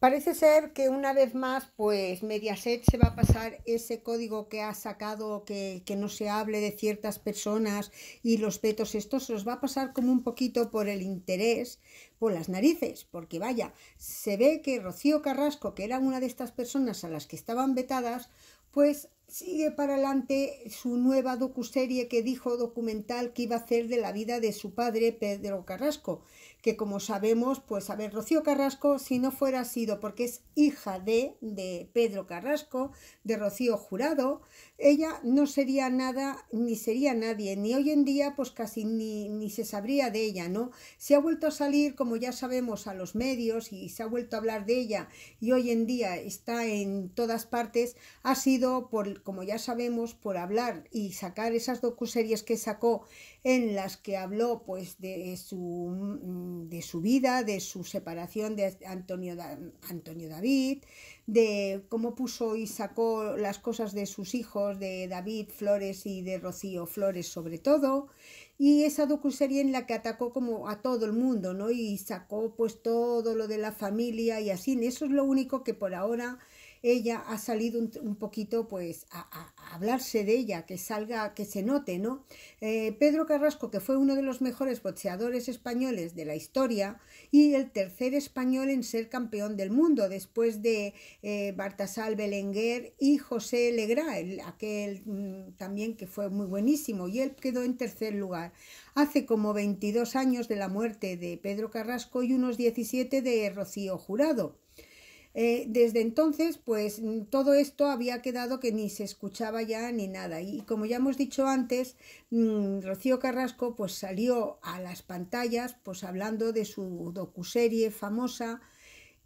Parece ser que una vez más, pues Mediaset se va a pasar ese código que ha sacado, que, que, no se hable de ciertas personas y los vetos estos, se los va a pasar como un poquito por el interés, por las narices, porque vaya, se ve que Rocío Carrasco, que era una de estas personas a las que estaban vetadas, pues Sigue para adelante su nueva docuserie que dijo documental que iba a hacer de la vida de su padre Pedro Carrasco, que como sabemos, pues a ver, Rocío Carrasco, si no fuera sido porque es hija de, de Pedro Carrasco, de Rocío Jurado, ella no sería nada, ni sería nadie, ni hoy en día pues casi ni, ni se sabría de ella, ¿no? Se ha vuelto a salir, como ya sabemos, a los medios y se ha vuelto a hablar de ella y hoy en día está en todas partes, ha sido por como ya sabemos, por hablar y sacar esas docuseries que sacó en las que habló pues de su, mm, de su vida, de su separación de Antonio, Antonio David, de cómo puso y sacó las cosas de sus hijos, de David Flores y de Rocío Flores sobre todo, y esa docuserie en la que atacó como a todo el mundo, ¿no? Y sacó pues todo lo de la familia y así, eso es lo único que por ahora ella ha salido un, poquito pues a, hablarse de ella, que salga, que se note, ¿no? Eh, Pedro Carrasco, que fue uno de los mejores boxeadores españoles de la historia y el tercer español en ser campeón del mundo, después de eh, Bartasal Belenguer y José Legra, aquel mm, también que fue muy buenísimo, y él quedó en tercer lugar. Hace como 22 años de la muerte de Pedro Carrasco y unos 17 de Rocío Jurado. Eh, desde entonces, pues mm, todo esto había quedado que ni se escuchaba ya ni nada. Y como ya hemos dicho antes, mm, Rocío Carrasco pues salió a las pantallas pues hablando de su docuserie famosa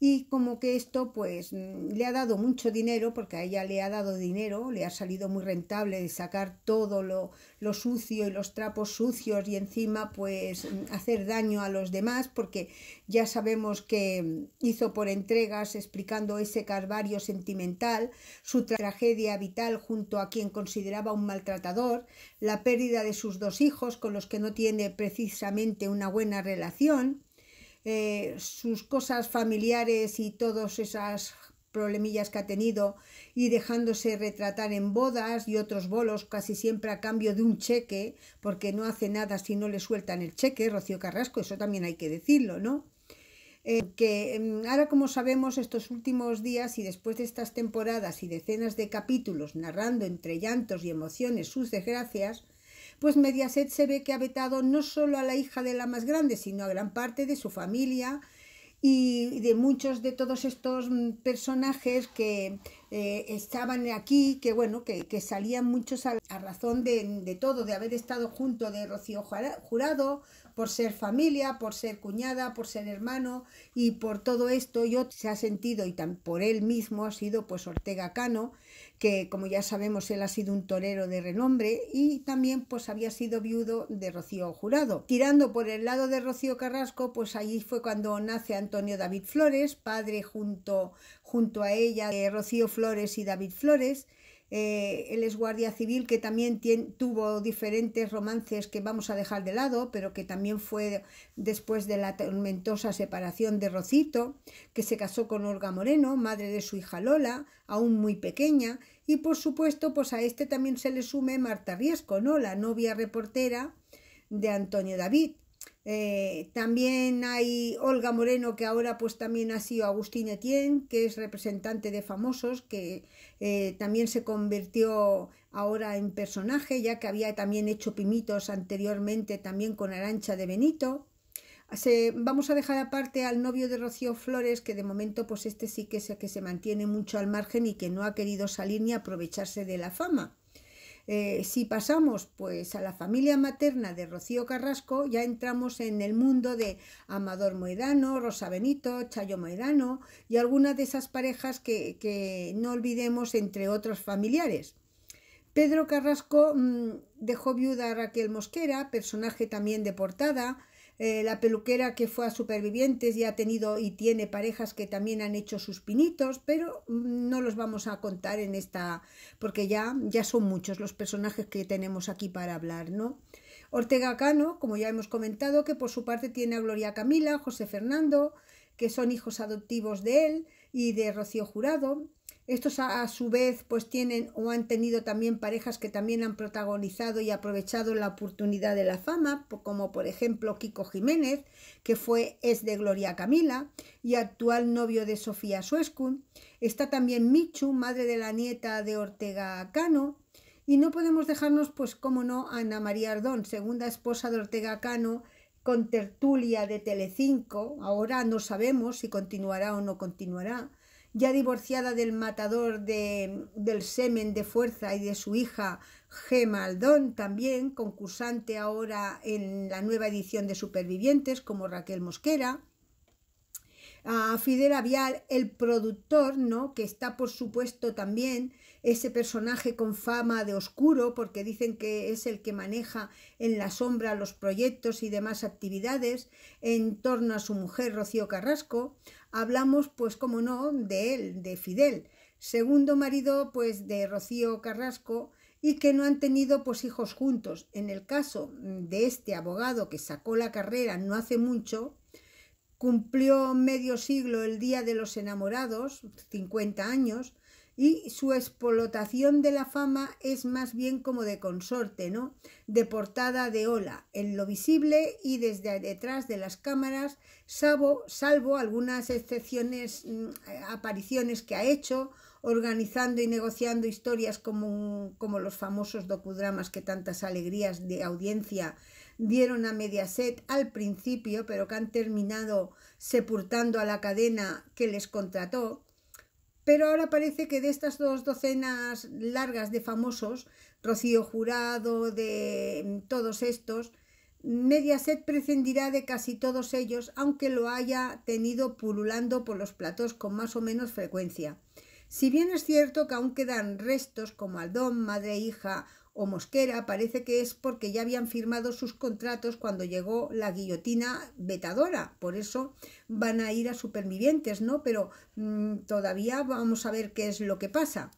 y como que esto pues mm, le ha dado mucho dinero, porque a ella le ha dado dinero, le ha salido muy rentable de sacar todo lo, sucio y los trapos sucios y encima pues mm, hacer daño a los demás, porque ya sabemos que mm, hizo por entregas explicando ese carvario sentimental, su tragedia vital junto a quien consideraba un maltratador, la pérdida de sus dos hijos con los que no tiene precisamente una buena relación, eh, sus cosas familiares y todas esas problemillas que ha tenido y dejándose retratar en bodas y otros bolos casi siempre a cambio de un cheque, porque no hace nada si no le sueltan el cheque, Rocío Carrasco, eso también hay que decirlo, ¿no? Eh, que em, ahora como sabemos estos últimos días y después de estas temporadas y decenas de capítulos narrando entre llantos y emociones sus desgracias, pues Mediaset se ve que ha vetado no solo a la hija de la más grande, sino a gran parte de su familia y de muchos de todos estos mm, personajes que eh, estaban aquí, que bueno, que, salían muchos a, razón de, todo, de haber estado junto de Rocío Jurado, por ser familia, por ser cuñada, por ser hermano y por todo esto yo se ha sentido y tan, por él mismo ha sido pues Ortega Cano, que como ya sabemos él ha sido un torero de renombre y también pues había sido viudo de Rocío Jurado. Tirando por el lado de Rocío Carrasco, pues ahí fue cuando nace Antonio David Flores, padre junto junto a ella de eh, Rocío Flores Flores y David Flores. el eh, él es guardia civil que también tuvo diferentes romances que vamos a dejar de lado, pero que también fue después de la tormentosa separación de Rocito, que se casó con Olga Moreno, madre de su hija Lola, aún muy pequeña, y por supuesto, pues a este también se le sume Marta Riesco, ¿no? La novia reportera de Antonio David, eh, también hay Olga Moreno, que ahora pues también ha sido Agustín Etienne, que es representante de famosos, que eh, también se convirtió ahora en personaje, ya que había también hecho pimitos anteriormente también con Arancha de Benito. vamos a dejar aparte al novio de Rocío Flores, que de momento pues este sí que es que se mantiene mucho al margen y que no ha querido salir ni aprovecharse de la fama. Eh, si pasamos pues a la familia materna de Rocío Carrasco, ya entramos en el mundo de Amador Moedano, Rosa Benito, Chayo Moedano y algunas de esas parejas que, no olvidemos entre otros familiares. Pedro Carrasco mm, dejó viuda a Raquel Mosquera, personaje también de portada, eh, la peluquera que fue a Supervivientes ya ha tenido y tiene parejas que también han hecho sus pinitos, pero mm, no los vamos a contar en esta, porque ya, ya son muchos los personajes que tenemos aquí para hablar, ¿no? Ortega Cano, como ya hemos comentado, que por su parte tiene a Gloria Camila, José Fernando, que son hijos adoptivos de él y de Rocío Jurado. Estos a, su vez pues tienen o han tenido también parejas que también han protagonizado y aprovechado la oportunidad de la fama, como por ejemplo Kiko Jiménez, que fue ex de Gloria Camila y actual novio de Sofía Suescun. Está también Michu, madre de la nieta de Ortega Cano. Y no podemos dejarnos pues cómo no Ana María Ardón, segunda esposa de Ortega Cano, con tertulia de Telecinco. Ahora no sabemos si continuará o no continuará ya divorciada del matador del semen de fuerza y de su hija G. Maldón, también concursante ahora en la nueva edición de Supervivientes como Raquel Mosquera. A Fidel Avial, el productor, ¿no? que está por supuesto también ese personaje con fama de oscuro, porque dicen que es el que maneja en la sombra los proyectos y demás actividades en torno a su mujer Rocío Carrasco, hablamos, pues como no, de él, de Fidel, segundo marido pues de Rocío Carrasco, y que no han tenido pues hijos juntos. En el caso de este abogado que sacó la carrera no hace mucho, cumplió medio siglo el Día de los Enamorados, 50 años, y su explotación de la fama es más bien como de consorte, ¿no? De portada de ola, en lo visible y desde detrás de las cámaras, salvo, algunas excepciones, mm, apariciones que ha hecho, organizando y negociando historias como, como los famosos docudramas que tantas alegrías de audiencia dieron a Mediaset al principio, pero que han terminado sepultando a la cadena que les contrató pero ahora parece que de estas dos docenas largas de famosos, Rocío Jurado, de mm, todos estos, Mediaset prescindirá de casi todos ellos, aunque lo haya tenido pululando por los platos con más o menos frecuencia. Si bien es cierto que aún quedan restos como Aldón, Madre e Hija o Mosquera parece que es porque ya habían firmado sus contratos cuando llegó la guillotina vetadora, por eso van a ir a supervivientes, ¿no? Pero mm, todavía vamos a ver qué es lo que pasa.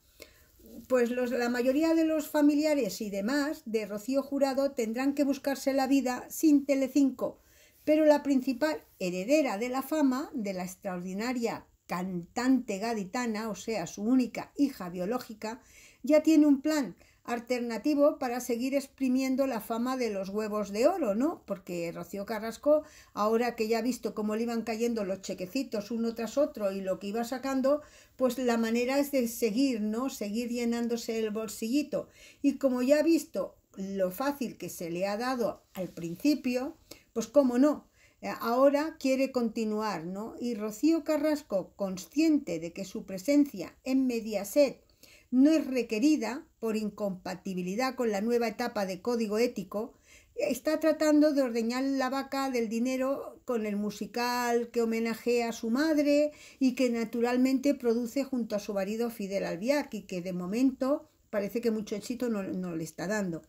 Pues la mayoría de los familiares y demás de Rocío Jurado tendrán que buscarse la vida sin Telecinco, pero la principal heredera de la fama de la extraordinaria cantante gaditana, o sea, su única hija biológica, ya tiene un plan alternativo para seguir exprimiendo la fama de los huevos de oro, ¿no? Porque Rocío Carrasco, ahora que ya ha visto cómo le iban cayendo los chequecitos uno tras otro y lo que iba sacando, pues la manera es de seguir, ¿no? Seguir llenándose el bolsillito. Y como ya ha visto lo fácil que se le ha dado al principio, pues cómo no, eh, ahora quiere continuar, ¿no? Y Rocío Carrasco, consciente de que su presencia en Mediaset no es requerida, por incompatibilidad con la nueva etapa de código ético, está tratando de ordeñar la vaca del dinero con el musical que homenajea a su madre y que naturalmente produce junto a su marido Fidel Albiac y que de momento parece que mucho éxito no, le está dando.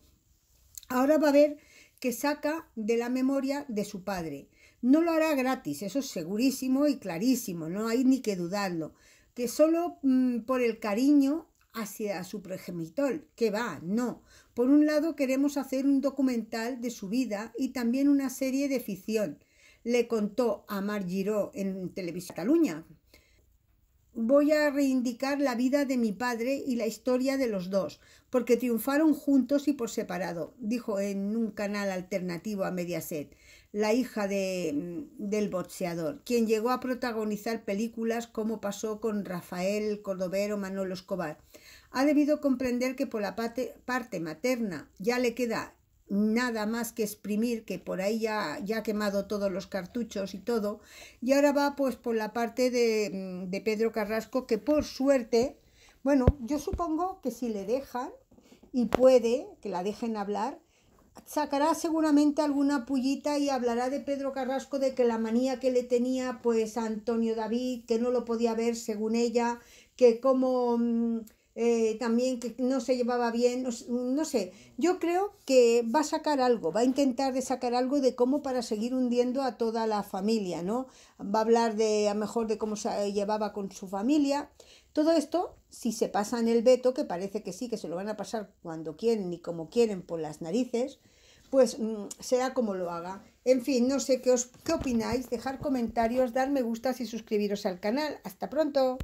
Ahora va a ver que saca de la memoria de su padre. No lo hará gratis, eso es segurísimo y clarísimo, no hay ni que dudarlo, que solo mm, por el cariño hacia su progenitor, que va, no. Por un lado queremos hacer un documental de su vida y también una serie de ficción. Le contó a Mar Giró en Televisión Cataluña. Voy a reindicar la vida de mi padre y la historia de los dos, porque triunfaron juntos y por separado, dijo en un canal alternativo a Mediaset la hija mm, del boxeador, quien llegó a protagonizar películas como pasó con Rafael Cordovero Manolo Escobar ha debido comprender que por la parte, parte materna ya le queda nada más que exprimir, que por ahí ya, ha quemado todos los cartuchos y todo, y ahora va pues por la parte mm, de, Pedro Carrasco, que por suerte, bueno, yo supongo que si le dejan, y puede que la dejen hablar, sacará seguramente alguna pullita y hablará de Pedro Carrasco, de que la manía que le tenía pues Antonio David, que no lo podía ver según ella, que como... Mm, eh, también que no se llevaba bien, no, sé. Yo creo que va a sacar algo, va a intentar de sacar algo de cómo para seguir hundiendo a toda la familia, ¿no? Va a hablar de, a mejor, de cómo se llevaba con su familia. Todo esto, si se pasa en el veto, que parece que sí, que se lo van a pasar cuando quieren y como quieren por las narices, pues mm, sea como lo haga. En fin, no sé qué, os, qué opináis, dejar comentarios, dar me gustas y suscribiros al canal. Hasta pronto.